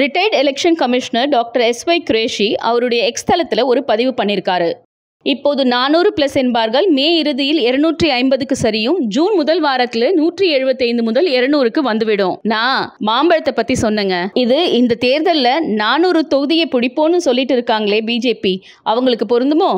retired election commissioner doctor S Y Qureshi அவருடைய X தளத்தில் ஒரு பதிவு பண்ணியிருக்காரு இப்போது நானூறு பிளஸ் என்பார்கள் மே இறுதியில் இருநூற்றி ஐம்பதுக்கு சரியும் ஜூன் முதல் வாரத்துல நூற்றி எழுபத்தைந்து முதல் இருநூறுக்கு வந்துவிடும் நான் மாம்பழத்தை பத்தி சொன்னேங்க இது இந்த தேர்தலில் நானூறு தொகுதியை பிடிப்போன்னு சொல்லிட்டு இருக்காங்களே பிஜேபி அவங்களுக்கு பொருந்துமோ